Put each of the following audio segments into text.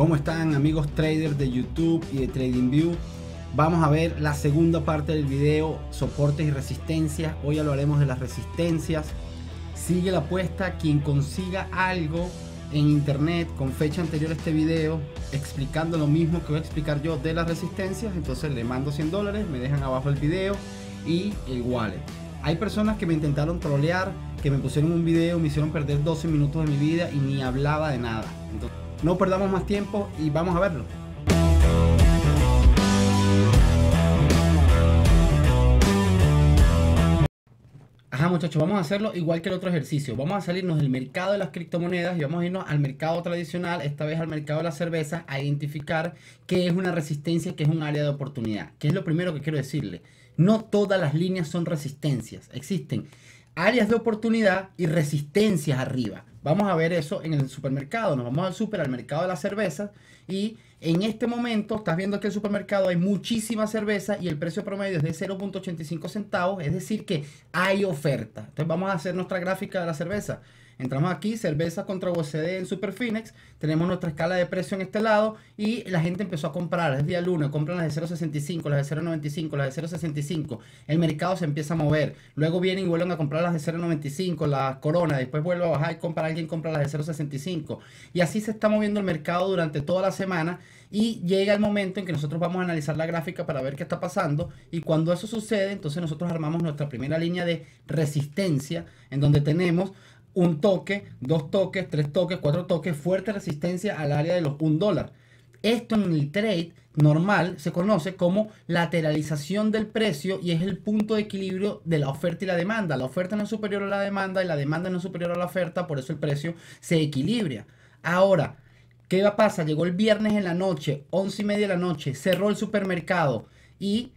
¿Cómo están amigos traders de YouTube y de TradingView? Vamos a ver la segunda parte del video, soportes y resistencias. Hoy hablaremos de las resistencias. Sigue la apuesta, quien consiga algo en internet con fecha anterior a este video explicando lo mismo que voy a explicar yo de las resistencias, entonces le mando 100 dólares, me dejan abajo el video y el Hay personas que me intentaron trolear, que me pusieron un video, me hicieron perder 12 minutos de mi vida y ni hablaba de nada. No perdamos más tiempo y vamos a verlo. Ajá muchachos, vamos a hacerlo igual que el otro ejercicio. Vamos a salirnos del mercado de las criptomonedas y vamos a irnos al mercado tradicional, esta vez al mercado de las cervezas. a identificar qué es una resistencia y qué es un área de oportunidad. ¿Qué es lo primero que quiero decirle? No todas las líneas son resistencias, existen áreas de oportunidad y resistencias arriba. Vamos a ver eso en el supermercado. Nos vamos al super, al mercado de la cerveza Y en este momento estás viendo que en el supermercado hay muchísima cerveza y el precio promedio es de 0.85 centavos. Es decir, que hay oferta. Entonces vamos a hacer nuestra gráfica de la cerveza. Entramos aquí, cerveza contra OCD en Superfinex. Tenemos nuestra escala de precio en este lado y la gente empezó a comprar. Es día lunes, compran las de 0.65, las de 0.95, las de 0.65. El mercado se empieza a mover. Luego vienen y vuelven a comprar las de 0.95, la Corona. Después vuelve a bajar y compra alguien, compra las de 0.65. Y así se está moviendo el mercado durante toda la semana y llega el momento en que nosotros vamos a analizar la gráfica para ver qué está pasando y cuando eso sucede, entonces nosotros armamos nuestra primera línea de resistencia en donde tenemos un toque, dos toques, tres toques, cuatro toques, fuerte resistencia al área de los un dólar. Esto en el trade normal se conoce como lateralización del precio y es el punto de equilibrio de la oferta y la demanda. La oferta no es superior a la demanda y la demanda no es superior a la oferta, por eso el precio se equilibra. Ahora, ¿qué va a pasar? Llegó el viernes en la noche, once y media de la noche, cerró el supermercado y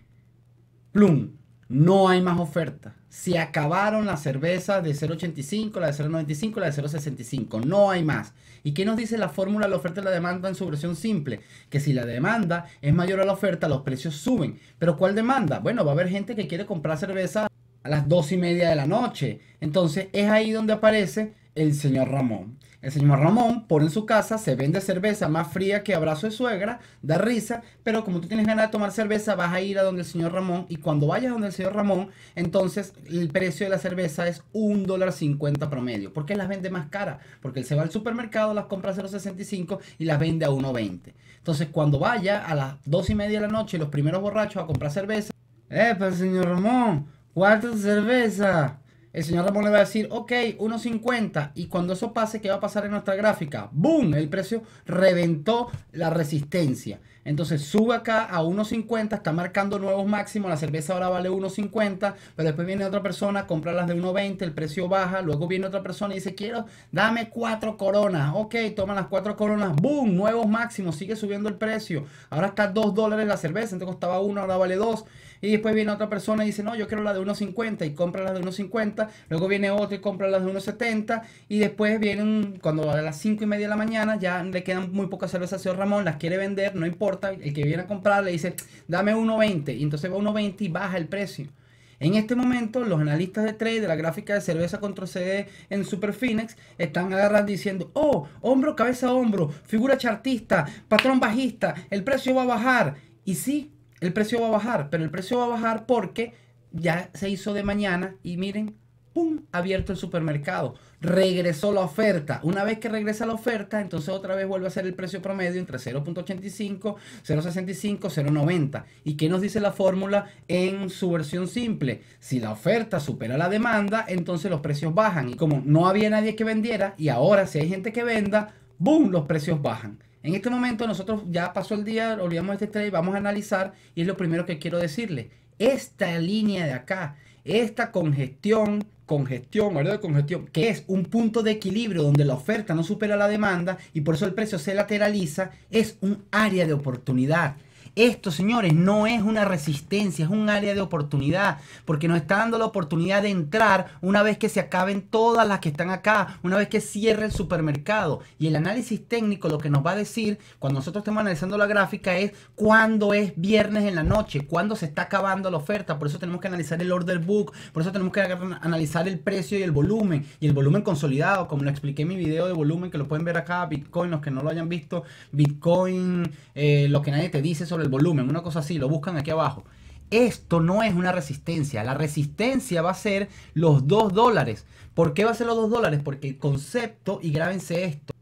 plum, no hay más oferta. Se acabaron las cervezas de 0.85, la de 0.95, la de 0.65. No hay más. ¿Y qué nos dice la fórmula de la oferta y la demanda en su versión simple? Que si la demanda es mayor a la oferta, los precios suben. ¿Pero cuál demanda? Bueno, va a haber gente que quiere comprar cerveza a las dos y media de la noche. Entonces es ahí donde aparece el señor Ramón. El señor Ramón pone en su casa, se vende cerveza más fría que abrazo de suegra, da risa, pero como tú tienes ganas de tomar cerveza, vas a ir a donde el señor Ramón y cuando vayas a donde el señor Ramón, entonces el precio de la cerveza es un dólar cincuenta promedio. ¿Por qué las vende más cara? Porque él se va al supermercado, las compra a 0.65 y las vende a 1.20. Entonces cuando vaya a las dos y media de la noche, los primeros borrachos a comprar cerveza, eh, el señor Ramón! de cerveza! el señor Ramón le va a decir, ok, 1.50. Y cuando eso pase, ¿qué va a pasar en nuestra gráfica? ¡Boom! El precio reventó la resistencia. Entonces sube acá a 1.50, está marcando nuevos máximos, la cerveza ahora vale 1.50, pero después viene otra persona, compra las de 1.20, el precio baja, luego viene otra persona y dice, quiero, dame cuatro coronas, ok, toma las cuatro coronas, boom, nuevos máximos, sigue subiendo el precio, ahora está 2 dólares la cerveza, entonces costaba 1, ahora vale 2. Y después viene otra persona y dice, no, yo quiero la de 1.50 y compra la de 1.50. Luego viene otro y compra la de 1.70. Y después vienen, cuando a las 5 y media de la mañana, ya le quedan muy pocas cervezas a señor Ramón, las quiere vender, no importa. El que viene a comprar le dice, dame 1.20. Y entonces va 1.20 y baja el precio. En este momento, los analistas de trade de la gráfica de cerveza contra CD en Superfinex están agarrando diciendo, oh, hombro, cabeza, hombro, figura chartista, patrón bajista, el precio va a bajar. Y sí, el precio va a bajar, pero el precio va a bajar porque ya se hizo de mañana y miren, ¡pum! Abierto el supermercado. Regresó la oferta. Una vez que regresa la oferta, entonces otra vez vuelve a ser el precio promedio entre 0.85, 0.65, 0.90. ¿Y qué nos dice la fórmula en su versión simple? Si la oferta supera la demanda, entonces los precios bajan. Y como no había nadie que vendiera y ahora si hay gente que venda, ¡boom! Los precios bajan. En este momento nosotros ya pasó el día, olvidamos este trade, vamos a analizar y es lo primero que quiero decirle. Esta línea de acá, esta congestión, congestión, área de congestión, que es un punto de equilibrio donde la oferta no supera la demanda y por eso el precio se lateraliza, es un área de oportunidad. Esto, señores, no es una resistencia, es un área de oportunidad, porque nos está dando la oportunidad de entrar una vez que se acaben todas las que están acá, una vez que cierre el supermercado. Y el análisis técnico lo que nos va a decir cuando nosotros estemos analizando la gráfica es cuando es viernes en la noche, cuando se está acabando la oferta. Por eso tenemos que analizar el order book, por eso tenemos que analizar el precio y el volumen, y el volumen consolidado, como lo expliqué en mi video de volumen, que lo pueden ver acá, Bitcoin, los que no lo hayan visto, Bitcoin, eh, lo que nadie te dice sobre el volumen, una cosa así, lo buscan aquí abajo. Esto no es una resistencia. La resistencia va a ser los 2 dólares. ¿Por qué va a ser los 2 dólares? Porque el concepto, y grábense esto,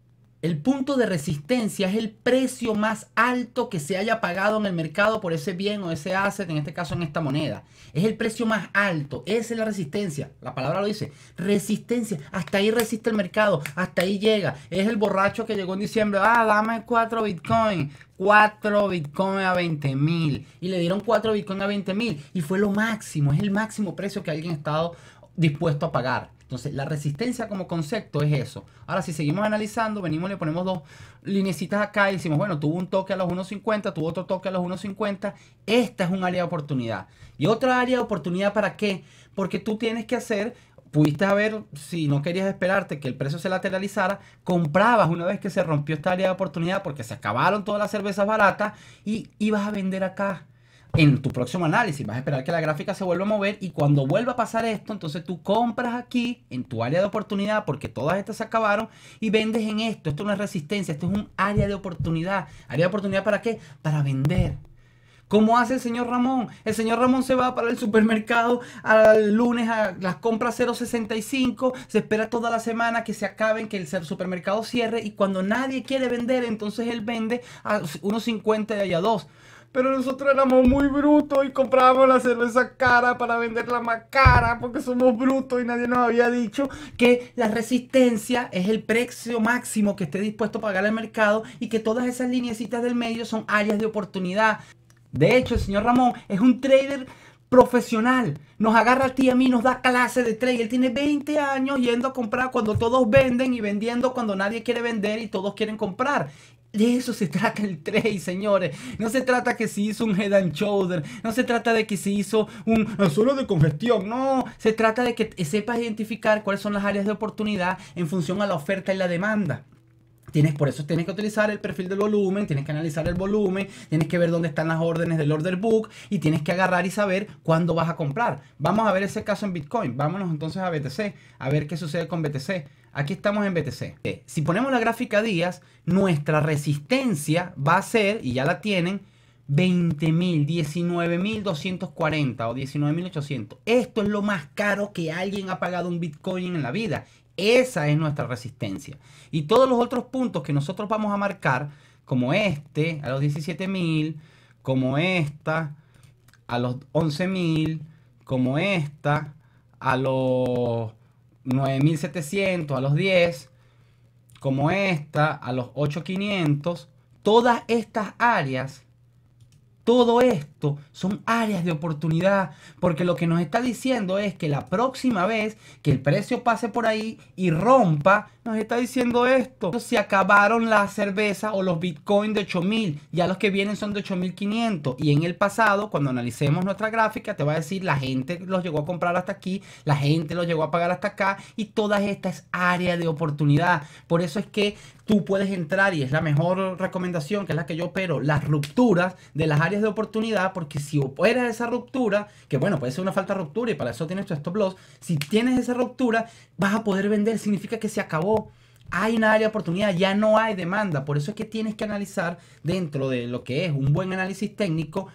el punto de resistencia es el precio más alto que se haya pagado en el mercado por ese bien o ese asset, en este caso en esta moneda. Es el precio más alto, esa es la resistencia. La palabra lo dice, resistencia. Hasta ahí resiste el mercado, hasta ahí llega. Es el borracho que llegó en diciembre, ah, dame 4 bitcoin, 4 bitcoin a 20 mil. Y le dieron 4 bitcoin a 20 mil y fue lo máximo, es el máximo precio que alguien ha estado dispuesto a pagar. Entonces, la resistencia como concepto es eso. Ahora, si seguimos analizando, venimos y le ponemos dos linecitas acá y decimos, bueno, tuvo un toque a los 1.50, tuvo otro toque a los 1.50. Esta es un área de oportunidad. ¿Y otra área de oportunidad para qué? Porque tú tienes que hacer pudiste haber, si no querías esperarte que el precio se lateralizara, comprabas una vez que se rompió esta área de oportunidad porque se acabaron todas las cervezas baratas y ibas a vender acá en tu próximo análisis. Vas a esperar que la gráfica se vuelva a mover y cuando vuelva a pasar esto, entonces tú compras aquí en tu área de oportunidad porque todas estas se acabaron y vendes en esto. Esto no es resistencia, esto es un área de oportunidad. ¿Área de oportunidad para qué? Para vender. ¿Cómo hace el señor Ramón? El señor Ramón se va para el supermercado al lunes a las compras 065, se espera toda la semana que se acaben, que el supermercado cierre y cuando nadie quiere vender, entonces él vende a 1.50 y allá a pero nosotros éramos muy brutos y comprábamos la cerveza cara para venderla más cara porque somos brutos y nadie nos había dicho que la resistencia es el precio máximo que esté dispuesto a pagar el mercado y que todas esas lineecitas del medio son áreas de oportunidad. De hecho, el señor Ramón es un trader profesional. Nos agarra a ti y a mí, nos da clase de trade. Él tiene 20 años yendo a comprar cuando todos venden y vendiendo cuando nadie quiere vender y todos quieren comprar. De eso se trata el trade, señores. No se trata que se hizo un head and shoulder. No se trata de que se hizo un solo de congestión. No, se trata de que sepas identificar cuáles son las áreas de oportunidad en función a la oferta y la demanda por eso tienes que utilizar el perfil del volumen, tienes que analizar el volumen, tienes que ver dónde están las órdenes del order book y tienes que agarrar y saber cuándo vas a comprar. Vamos a ver ese caso en Bitcoin. Vámonos entonces a BTC, a ver qué sucede con BTC. Aquí estamos en BTC. Eh, si ponemos la gráfica días, nuestra resistencia va a ser, y ya la tienen, 20.000, 19.240 o 19.800. Esto es lo más caro que alguien ha pagado un Bitcoin en la vida. Esa es nuestra resistencia. Y todos los otros puntos que nosotros vamos a marcar, como este, a los 17.000, como esta, a los 11.000, como esta, a los 9.700, a los 10, como esta, a los 8.500, todas estas áreas todo esto son áreas de oportunidad, porque lo que nos está diciendo es que la próxima vez que el precio pase por ahí y rompa, nos está diciendo esto. Se acabaron la cerveza o los bitcoins de 8000, ya los que vienen son de 8500. Y en el pasado, cuando analicemos nuestra gráfica, te va a decir la gente los llegó a comprar hasta aquí, la gente los llegó a pagar hasta acá, y todas estas es áreas de oportunidad. Por eso es que tú puedes entrar, y es la mejor recomendación, que es la que yo opero, las rupturas de las áreas de oportunidad, porque si operas esa ruptura, que bueno, puede ser una falta de ruptura y para eso tienes tu stop loss, si tienes esa ruptura, vas a poder vender, significa que se acabó. Hay una área de oportunidad, ya no hay demanda. Por eso es que tienes que analizar dentro de lo que es un buen análisis técnico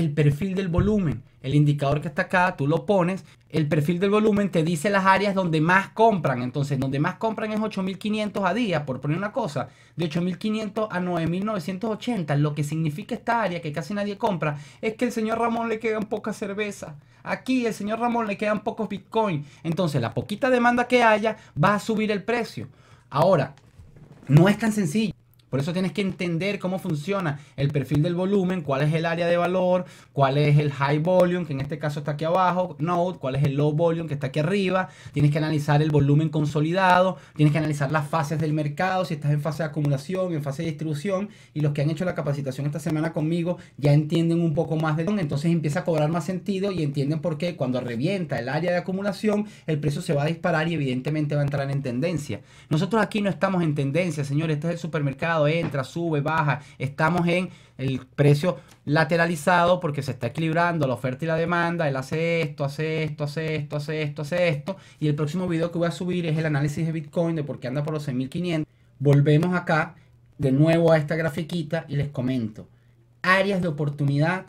el perfil del volumen. El indicador que está acá, tú lo pones. El perfil del volumen te dice las áreas donde más compran. Entonces, donde más compran es 8.500 a día, por poner una cosa. De 8.500 a 9.980. Lo que significa esta área que casi nadie compra es que el señor Ramón le quedan pocas cervezas. Aquí el señor Ramón le quedan pocos Bitcoin. Entonces, la poquita demanda que haya va a subir el precio. Ahora, no es tan sencillo. Por eso tienes que entender cómo funciona el perfil del volumen, cuál es el área de valor, cuál es el high volume, que en este caso está aquí abajo, note cuál es el low volume, que está aquí arriba. Tienes que analizar el volumen consolidado, tienes que analizar las fases del mercado, si estás en fase de acumulación, en fase de distribución. Y los que han hecho la capacitación esta semana conmigo ya entienden un poco más de entonces empieza a cobrar más sentido y entienden por qué cuando revienta el área de acumulación, el precio se va a disparar y evidentemente va a entrar en tendencia. Nosotros aquí no estamos en tendencia, señores, este es el supermercado entra, sube, baja. Estamos en el precio lateralizado porque se está equilibrando la oferta y la demanda. Él hace esto, hace esto, hace esto, hace esto, hace esto. Y el próximo video que voy a subir es el análisis de Bitcoin de por qué anda por los 6.500. Volvemos acá de nuevo a esta grafiquita y les comento. Áreas de oportunidad,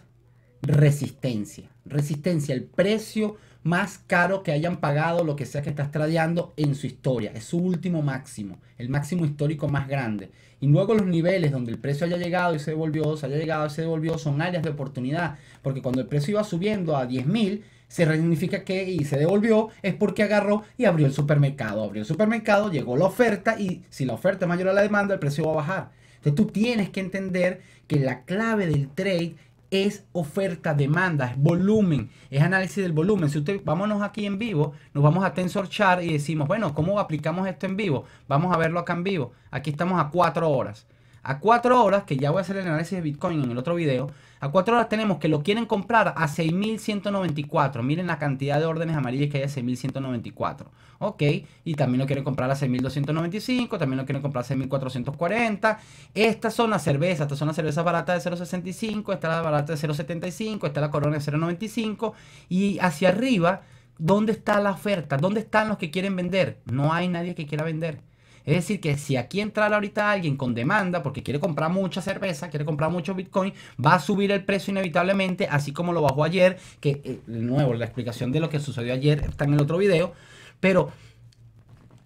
resistencia. Resistencia, el precio más caro que hayan pagado lo que sea que estás tradeando en su historia. Es su último máximo, el máximo histórico más grande. Y luego los niveles donde el precio haya llegado y se devolvió, se haya llegado y se devolvió, son áreas de oportunidad. Porque cuando el precio iba subiendo a 10.000, se significa que y se devolvió es porque agarró y abrió el supermercado. Abrió el supermercado, llegó la oferta y si la oferta es mayor a la demanda, el precio va a bajar. Entonces tú tienes que entender que la clave del trade es oferta, demanda, es volumen, es análisis del volumen. Si usted, vámonos aquí en vivo, nos vamos a TensorChart y decimos, bueno, ¿cómo aplicamos esto en vivo? Vamos a verlo acá en vivo. Aquí estamos a cuatro horas. A 4 horas, que ya voy a hacer el análisis de Bitcoin en el otro video, a 4 horas tenemos que lo quieren comprar a 6.194. Miren la cantidad de órdenes amarillas que hay a 6.194. Ok, y también lo quieren comprar a 6.295, también lo quieren comprar a 6.440. Estas son las cervezas, estas son las cervezas baratas de 0.65, esta es la barata de 0.75, esta es la corona de 0.95. Y hacia arriba, ¿dónde está la oferta? ¿Dónde están los que quieren vender? No hay nadie que quiera vender. Es decir, que si aquí entrara ahorita alguien con demanda porque quiere comprar mucha cerveza, quiere comprar mucho Bitcoin, va a subir el precio inevitablemente, así como lo bajó ayer, que eh, de nuevo la explicación de lo que sucedió ayer está en el otro video, pero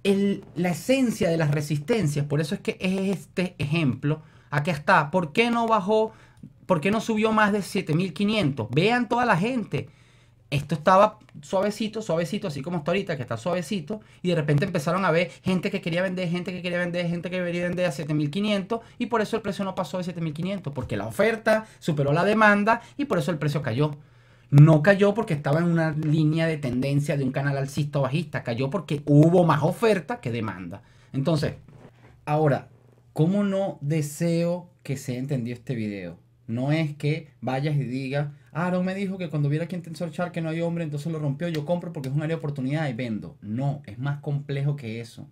la esencia de las resistencias, por eso es que es este ejemplo, acá está, ¿por qué no bajó? ¿Por qué no subió más de 7500? Vean toda la gente esto estaba suavecito, suavecito, así como está ahorita, que está suavecito, y de repente empezaron a ver gente que quería vender, gente que quería vender, gente que debería vender a 7500, y por eso el precio no pasó de 7500, porque la oferta superó la demanda y por eso el precio cayó. No cayó porque estaba en una línea de tendencia de un canal alcista o bajista, cayó porque hubo más oferta que demanda. Entonces, ahora, ¿cómo no deseo que se entendió este video? No es que vayas y digas, ah, Aaron me dijo que cuando viera aquí en Char que no hay hombre, entonces lo rompió, yo compro porque es un área de oportunidad y vendo. No, es más complejo que eso.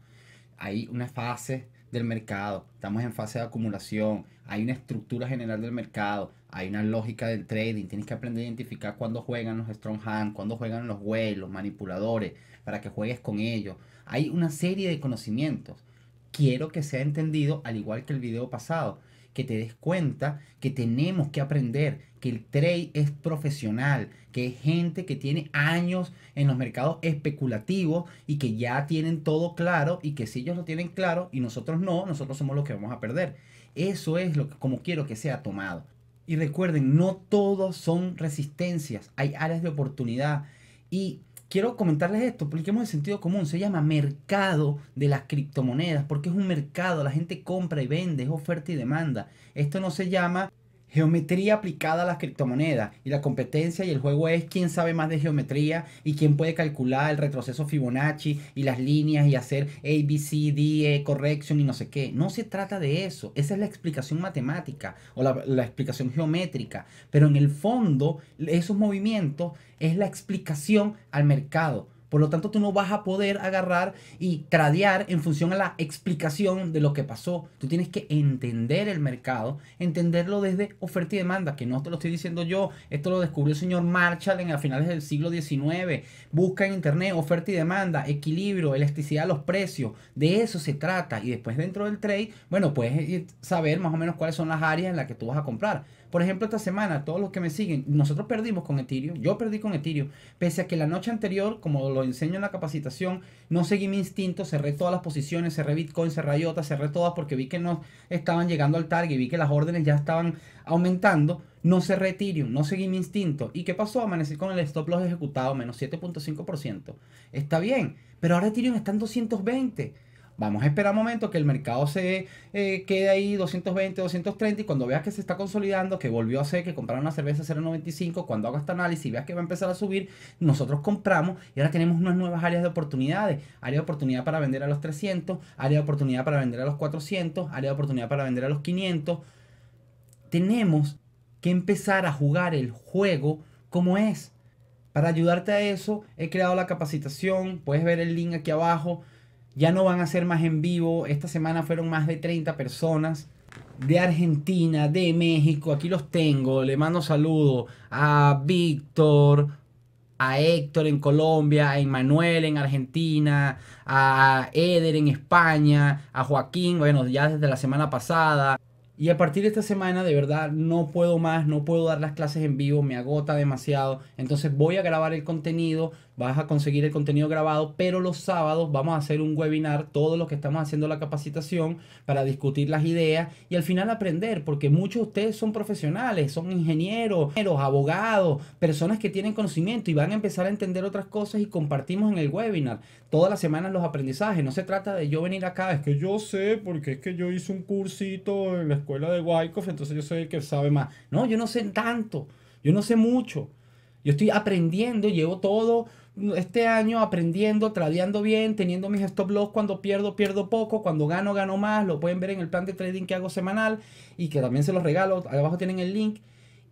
Hay una fase del mercado, estamos en fase de acumulación, hay una estructura general del mercado, hay una lógica del trading, tienes que aprender a identificar cuándo juegan los strong hand, cuándo juegan los whales, los manipuladores, para que juegues con ellos. Hay una serie de conocimientos. Quiero que sea entendido al igual que el video pasado que te des cuenta que tenemos que aprender que el trade es profesional, que es gente que tiene años en los mercados especulativos y que ya tienen todo claro y que si ellos lo tienen claro y nosotros no, nosotros somos los que vamos a perder. Eso es lo que, como quiero que sea tomado. Y recuerden, no todos son resistencias, hay áreas de oportunidad y quiero comentarles esto, apliquemos el sentido común, se llama mercado de las criptomonedas, porque es un mercado, la gente compra y vende, es oferta y demanda. Esto no se llama Geometría aplicada a las criptomonedas y la competencia y el juego es quién sabe más de geometría y quién puede calcular el retroceso Fibonacci y las líneas y hacer A, B, E, correction y no sé qué. No se trata de eso. Esa es la explicación matemática o la explicación geométrica. Pero en el fondo, esos movimientos es la explicación al mercado por lo tanto, tú no vas a poder agarrar y tradear en función a la explicación de lo que pasó. Tú tienes que entender el mercado, entenderlo desde oferta y demanda, que no te lo estoy diciendo yo. Esto lo descubrió el señor Marshall en a finales del siglo XIX. Busca en internet oferta y demanda, equilibrio, elasticidad los precios. De eso se trata. Y después dentro del trade, bueno, puedes eh, saber más o menos cuáles son las áreas en las que tú vas a comprar. Por ejemplo, esta semana, todos los que me siguen, nosotros perdimos con Ethereum, yo perdí con Ethereum, pese a que la noche anterior, como lo enseño en la capacitación, no seguí mi instinto, cerré todas las posiciones, cerré Bitcoin, cerré IOTA, cerré todas porque vi que no estaban llegando al target, vi que las órdenes ya estaban aumentando, no cerré Ethereum, no seguí mi instinto. ¿Y qué pasó? Amanecí con el stop loss ejecutado, menos 7.5%. Está bien, pero ahora Ethereum está en 220. Vamos a esperar un momento que el mercado se eh, quede ahí 220, 230 y cuando veas que se está consolidando, que volvió a ser, que compraron una cerveza 0.95, cuando haga este análisis y veas que va a empezar a subir, nosotros compramos y ahora tenemos unas nuevas áreas de oportunidades. Área de oportunidad para vender a los 300, área de oportunidad para vender a los 400, área de oportunidad para vender a los 500. Tenemos que empezar a jugar el juego como es. Para ayudarte a eso, he creado la capacitación, puedes ver el link aquí abajo. Ya no van a ser más en vivo. Esta semana fueron más de 30 personas de Argentina, de México. Aquí los tengo. Le mando saludos a Víctor, a Héctor en Colombia, a Emanuel en Argentina, a Eder en España, a Joaquín, bueno, ya desde la semana pasada. Y a partir de esta semana, de verdad, no puedo más, no puedo dar las clases en vivo, me agota demasiado. Entonces voy a grabar el contenido, vas a conseguir el contenido grabado, pero los sábados vamos a hacer un webinar, todos los que estamos haciendo la capacitación, para discutir las ideas y al final aprender, porque muchos de ustedes son profesionales, son ingenieros, abogados, personas que tienen conocimiento y van a empezar a entender otras cosas y compartimos en el webinar todas las semanas los aprendizajes. No se trata de yo venir acá, es que yo sé, porque es que yo hice un cursito en la escuela de Wyckoff, entonces yo soy el que sabe más. No, yo no sé tanto, yo no sé mucho. Yo estoy aprendiendo, llevo todo este año aprendiendo, tradeando bien, teniendo mis stop loss cuando pierdo, pierdo poco, cuando gano, gano más, lo pueden ver en el plan de trading que hago semanal y que también se los regalo, abajo tienen el link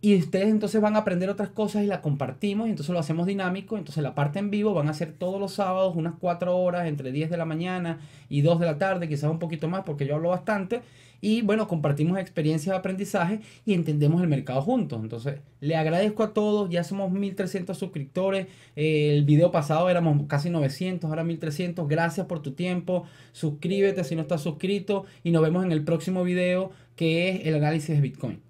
y ustedes entonces van a aprender otras cosas y la compartimos y entonces lo hacemos dinámico. Entonces la parte en vivo van a ser todos los sábados unas 4 horas entre 10 de la mañana y 2 de la tarde, quizás un poquito más porque yo hablo bastante. Y bueno, compartimos experiencias de aprendizaje y entendemos el mercado juntos. Entonces, le agradezco a todos, ya somos 1300 suscriptores, eh, el video pasado éramos casi 900, ahora 1300, gracias por tu tiempo, suscríbete si no estás suscrito y nos vemos en el próximo video que es el análisis de Bitcoin.